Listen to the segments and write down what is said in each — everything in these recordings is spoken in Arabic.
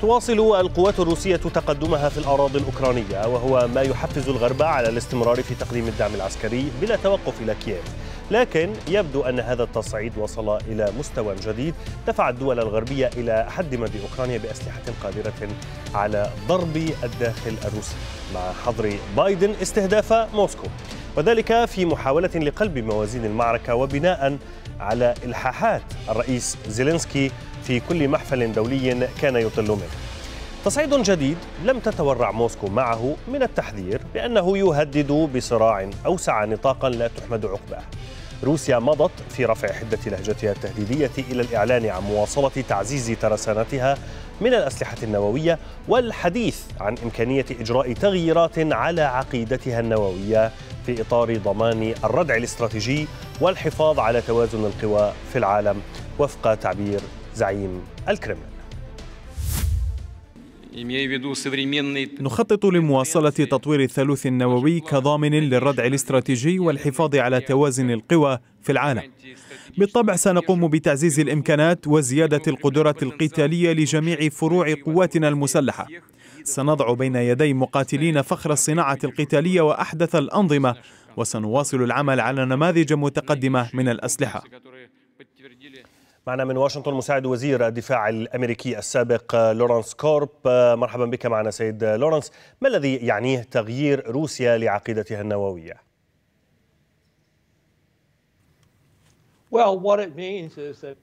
تواصل القوات الروسية تقدمها في الأراضي الأوكرانية وهو ما يحفز الغرب على الاستمرار في تقديم الدعم العسكري بلا توقف إلى كييف لكن يبدو أن هذا التصعيد وصل إلى مستوى جديد دفع الدول الغربية إلى حد ما بأوكرانيا بأسلحة قادرة على ضرب الداخل الروسي مع حظر بايدن استهداف موسكو وذلك في محاولة لقلب موازين المعركة وبناء على إلحاحات الرئيس زيلينسكي في كل محفل دولي كان يطل منه تصعيد جديد لم تتورع موسكو معه من التحذير بأنه يهدد بصراع أوسع نطاقا لا تحمد عقباه روسيا مضت في رفع حدة لهجتها التهديدية إلى الإعلان عن مواصلة تعزيز ترسانتها من الأسلحة النووية والحديث عن إمكانية إجراء تغييرات على عقيدتها النووية في إطار ضمان الردع الاستراتيجي والحفاظ على توازن القوى في العالم وفق تعبير زعيم الكرملين نخطط لمواصلة تطوير الثالوث النووي كضامن للردع الاستراتيجي والحفاظ على توازن القوى في العالم. بالطبع سنقوم بتعزيز الإمكانات وزيادة القدرة القتالية لجميع فروع قواتنا المسلحة. سنضع بين يدي مقاتلين فخر الصناعة القتالية وأحدث الأنظمة وسنواصل العمل على نماذج متقدمة من الأسلحة. معنا من واشنطن مساعد وزير الدفاع الامريكي السابق آه، لورانس كورب آه، مرحبا بك معنا سيد آه، لورانس ما الذي يعنيه تغيير روسيا لعقيدتها النوويه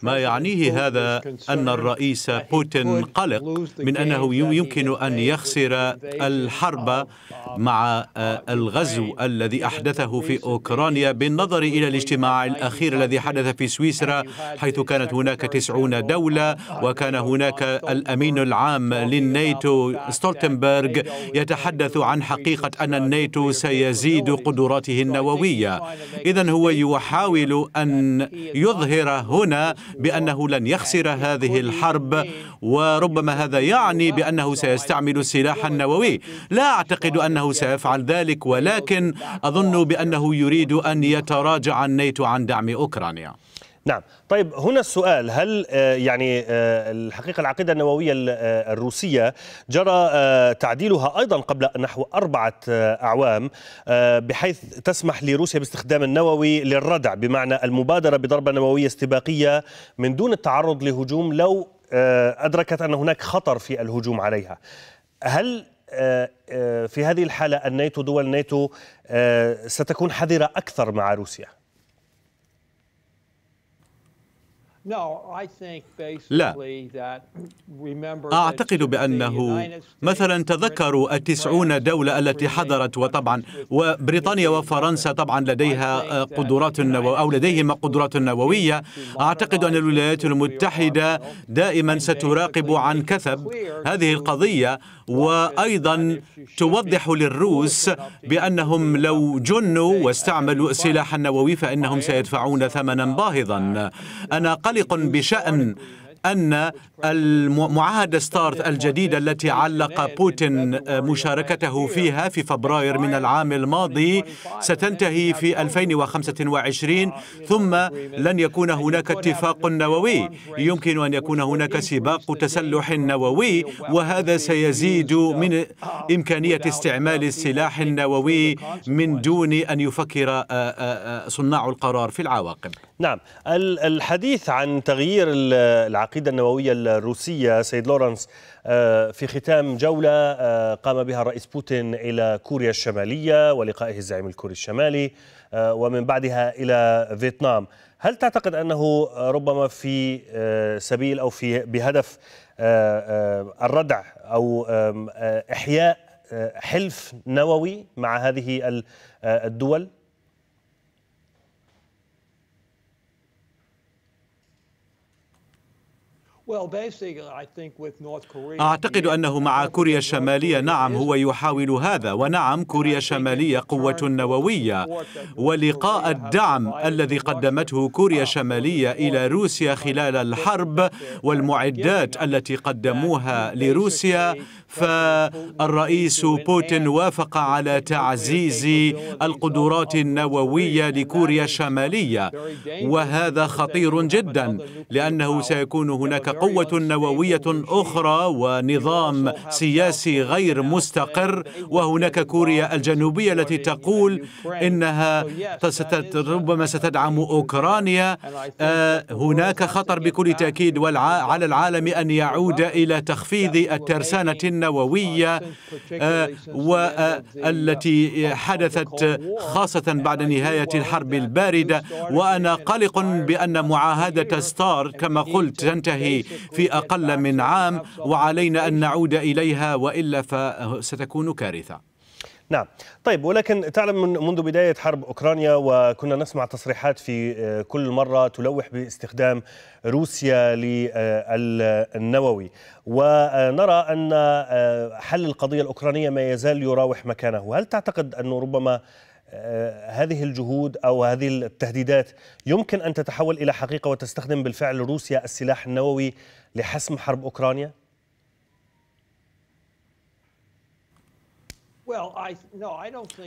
ما يعنيه هذا أن الرئيس بوتين قلق من أنه يمكن أن يخسر الحرب uh, مع uh, uh, الغزو الذي أحدثه في أوكرانيا بالنظر إلى الاجتماع الأخير الذي حدث في سويسرا حيث كانت هناك تسعون دولة وكان هناك الأمين العام للناتو ستولتنبرغ يتحدث عن حقيقة أن الناتو سيزيد قدراته النووية إذا هو يحاول أن يظهر هنا بأنه لن يخسر هذه الحرب وربما هذا يعني بأنه سيستعمل السلاح النووي لا أعتقد أنه سيفعل ذلك ولكن أظن بأنه يريد أن يتراجع الناتو عن دعم أوكرانيا نعم طيب هنا السؤال هل آه، يعني آه، الحقيقة العقيدة النووية آه، الروسية جرى تعديلها أيضا قبل نحو أربعة أعوام بحيث تسمح لروسيا باستخدام النووي للردع بمعنى المبادرة بضربة نووية استباقية من دون التعرض لهجوم لو أدركت أن هناك خطر في الهجوم عليها هل في هذه الحالة الناتو دول الناتو ستكون حذرة أكثر مع روسيا؟ لا أعتقد بأنه مثلا تذكروا التسعون دولة التي حضرت وطبعا وبريطانيا وفرنسا طبعا لديها قدرات نووية أو لديهما قدرات نووية أعتقد أن الولايات المتحدة دائما ستراقب عن كثب هذه القضية وأيضا توضح للروس بأنهم لو جنوا واستعملوا السلاح النووي فإنهم سيدفعون ثمنا باهظا أنا قلق بشأن أن المعاهدة ستارت الجديدة التي علق بوتين مشاركته فيها في فبراير من العام الماضي ستنتهي في 2025 ثم لن يكون هناك اتفاق نووي يمكن أن يكون هناك سباق تسلح نووي وهذا سيزيد من إمكانية استعمال السلاح النووي من دون أن يفكر آه، آه، آه، صناع القرار في العواقب نعم الحديث عن تغيير العقيدة النووية الروسية سيد لورنس آه، في ختام جولة آه، قام بها الرئيس بوتين إلى كوريا الشمالية ولقائه الزعيم الكوري الشمالي آه، ومن بعدها إلى فيتنام هل تعتقد أنه ربما في سبيل أو في بهدف الردع أو إحياء حلف نووي مع هذه الدول؟ أعتقد أنه مع كوريا الشمالية نعم هو يحاول هذا ونعم كوريا الشمالية قوة نووية ولقاء الدعم الذي قدمته كوريا uh, الشمالية إلى روسيا خلال الحرب والمعدات التي قدموها لروسيا فالرئيس بوتين وافق على تعزيز القدرات النووية لكوريا الشمالية وهذا خطير جدا لأنه سيكون هناك قوة نووية أخرى ونظام سياسي غير مستقر وهناك كوريا الجنوبية التي تقول إنها ربما ستدعم أوكرانيا آه، هناك خطر بكل تأكيد على العالم أن يعود إلى تخفيض الترسانة النووية آه، والتي آه، حدثت خاصة بعد نهاية الحرب الباردة وأنا قلق بأن معاهدة ستار كما قلت تنتهي في أقل من عام وعلينا أن نعود إليها وإلا فستكون كارثة نعم طيب ولكن تعلم من منذ بداية حرب أوكرانيا وكنا نسمع تصريحات في آه، كل مرة تلوح باستخدام روسيا للنووي ونرى أن آه، حل القضية الأوكرانية ما يزال يراوح مكانه هل تعتقد أنه ربما آه، هذه الجهود او هذه التهديدات يمكن ان تتحول الى حقيقه وتستخدم بالفعل روسيا السلاح النووي لحسم حرب اوكرانيا؟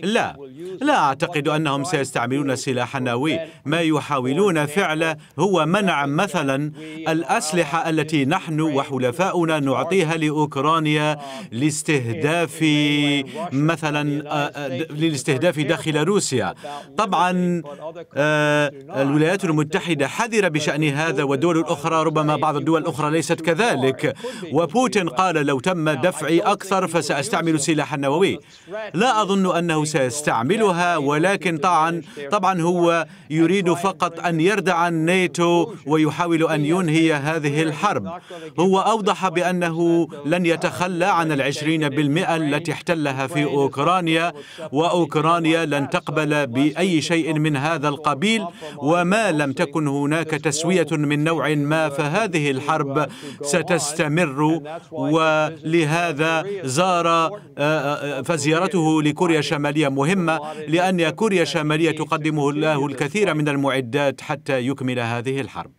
لا لا أعتقد أنهم سيستعملون سلاح نووي ما يحاولون فعله هو منع مثلا الأسلحة التي نحن وحلفاؤنا نعطيها لأوكرانيا um, لاستهداف مثلا للاستهداف آه، آه، داخل روسيا طبعا آه، الولايات المتحدة حذرة بشأن هذا والدول الأخرى ربما بعض الدول الأخرى ليست كذلك وبوتين قال لو تم دفعي أكثر فسأستعمل سلاحا نووي لا أظن أنه سيستعملها ولكن طبعا طبعا هو يريد فقط أن يردع الناتو ويحاول أن ينهي هذه الحرب هو أوضح بأنه لن يتخلى عن العشرين بالمئة التي احتلها في أوكرانيا وأوكرانيا لن تقبل بأي شيء من هذا القبيل وما لم تكن هناك تسوية من نوع ما فهذه الحرب ستستمر ولهذا زار آه، آه، آه، زيارته لكوريا الشمالية مهمة لأن كوريا الشمالية تقدمه له الكثير من المعدات حتى يكمل هذه الحرب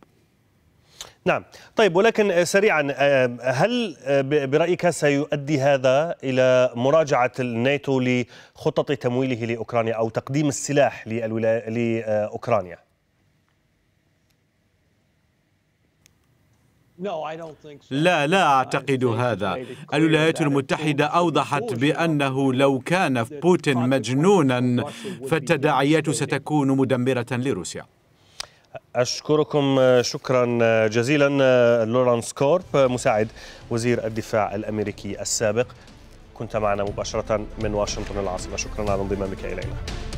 نعم طيب ولكن سريعا آه، هل آه، برأيك سيؤدي هذا إلى مراجعة الناتو لخطط تمويله لأوكرانيا أو تقديم السلاح لأوكرانيا؟ لا لا أعتقد هذا الولايات المتحدة أوضحت بأنه لو كان بوتين مجنونا فالتداعيات ستكون مدمرة لروسيا أشكركم شكرا جزيلا لورانس كورب مساعد وزير الدفاع الأمريكي السابق كنت معنا مباشرة من واشنطن العاصمة شكرا على انضمامك إلينا